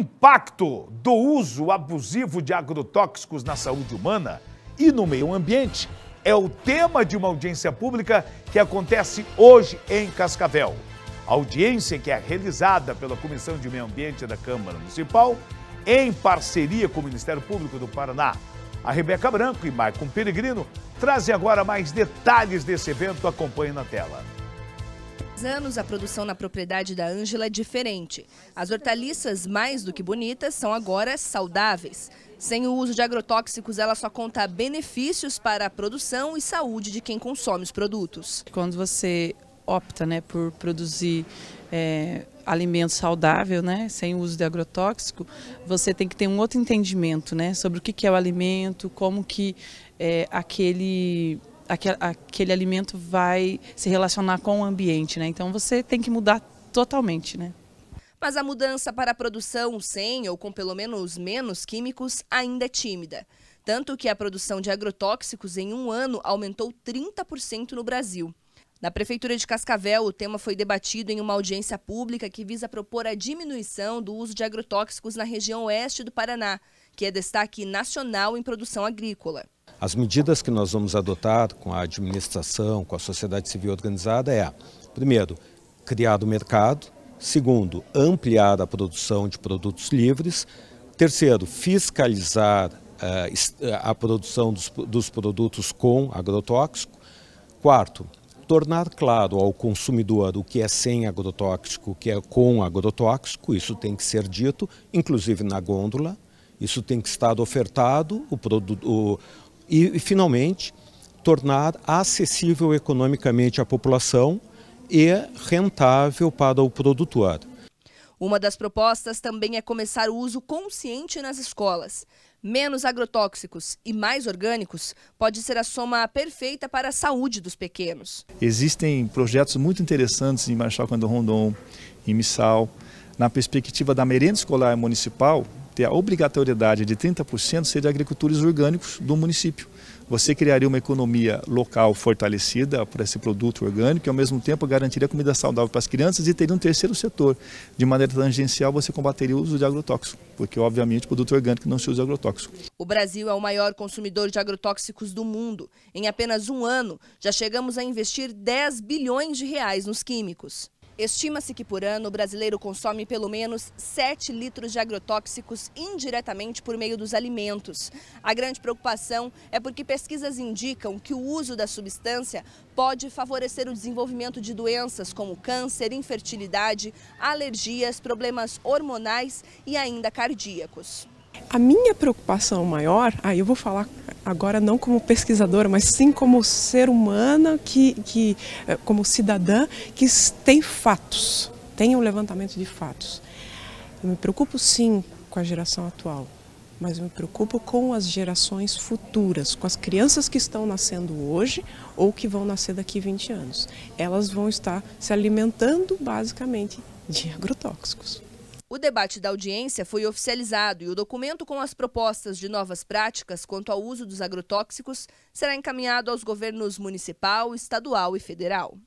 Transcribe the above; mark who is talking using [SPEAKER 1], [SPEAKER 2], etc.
[SPEAKER 1] impacto do uso abusivo de agrotóxicos na saúde humana e no meio ambiente é o tema de uma audiência pública que acontece hoje em Cascavel. A audiência que é realizada pela Comissão de Meio Ambiente da Câmara Municipal, em parceria com o Ministério Público do Paraná. A Rebeca Branco e Maicon Peregrino trazem agora mais detalhes desse evento. Acompanhe na tela.
[SPEAKER 2] 10 anos, a produção na propriedade da Ângela é diferente. As hortaliças, mais do que bonitas, são agora saudáveis. Sem o uso de agrotóxicos, ela só conta
[SPEAKER 3] benefícios para a produção e saúde de quem consome os produtos. Quando você opta né, por produzir é, alimento saudável, né, sem o uso de agrotóxico, você tem que ter um outro entendimento né, sobre o que é o alimento, como que é, aquele aquele, aquele alimento vai se relacionar com o ambiente, né? Então você tem que mudar totalmente, né?
[SPEAKER 2] Mas a mudança para a produção sem ou com pelo menos menos químicos ainda é tímida. Tanto que a produção de agrotóxicos em um ano aumentou 30% no Brasil. Na Prefeitura de Cascavel, o tema foi debatido em uma audiência pública que visa propor a diminuição do uso de agrotóxicos na região oeste do Paraná, que é destaque nacional em produção agrícola.
[SPEAKER 1] As medidas que nós vamos adotar com a administração, com a sociedade civil organizada é, primeiro, criar o mercado, segundo, ampliar a produção de produtos livres, terceiro, fiscalizar uh, a produção dos, dos produtos com agrotóxico, quarto, tornar claro ao consumidor o que é sem agrotóxico, o que é com agrotóxico, isso tem que ser dito, inclusive na gôndola, isso tem que estar ofertado, o, produto, e, finalmente, tornar acessível economicamente à população e rentável para o produtor.
[SPEAKER 2] Uma das propostas também é começar o uso consciente nas escolas. Menos agrotóxicos e mais orgânicos pode ser a soma perfeita para a saúde dos pequenos.
[SPEAKER 4] Existem projetos muito interessantes em Marechal Cândido Rondon, em Missal, na perspectiva da merenda escolar municipal, ter a obrigatoriedade de 30% ser de agricultores orgânicos do município. Você criaria uma economia local fortalecida por esse produto orgânico e, ao mesmo tempo, garantiria comida saudável para as crianças e teria um terceiro setor. De maneira tangencial, você combateria o uso de agrotóxico, porque, obviamente, produto orgânico não se usa agrotóxico.
[SPEAKER 2] O Brasil é o maior consumidor de agrotóxicos do mundo. Em apenas um ano, já chegamos a investir 10 bilhões de reais nos químicos. Estima-se que por ano o brasileiro consome pelo menos 7 litros de agrotóxicos indiretamente por meio dos alimentos. A grande preocupação é porque pesquisas indicam que o uso da substância pode favorecer o desenvolvimento de doenças como câncer, infertilidade, alergias, problemas hormonais e ainda cardíacos.
[SPEAKER 3] A minha preocupação maior, aí ah, eu vou falar agora não como pesquisadora, mas sim como ser humana, que, que, eh, como cidadã, que tem fatos, tem um levantamento de fatos. Eu me preocupo sim com a geração atual, mas eu me preocupo com as gerações futuras, com as crianças que estão nascendo hoje ou que vão nascer daqui 20 anos. Elas vão estar se alimentando basicamente de agrotóxicos.
[SPEAKER 2] O debate da audiência foi oficializado e o documento com as propostas de novas práticas quanto ao uso dos agrotóxicos será encaminhado aos governos municipal, estadual e federal.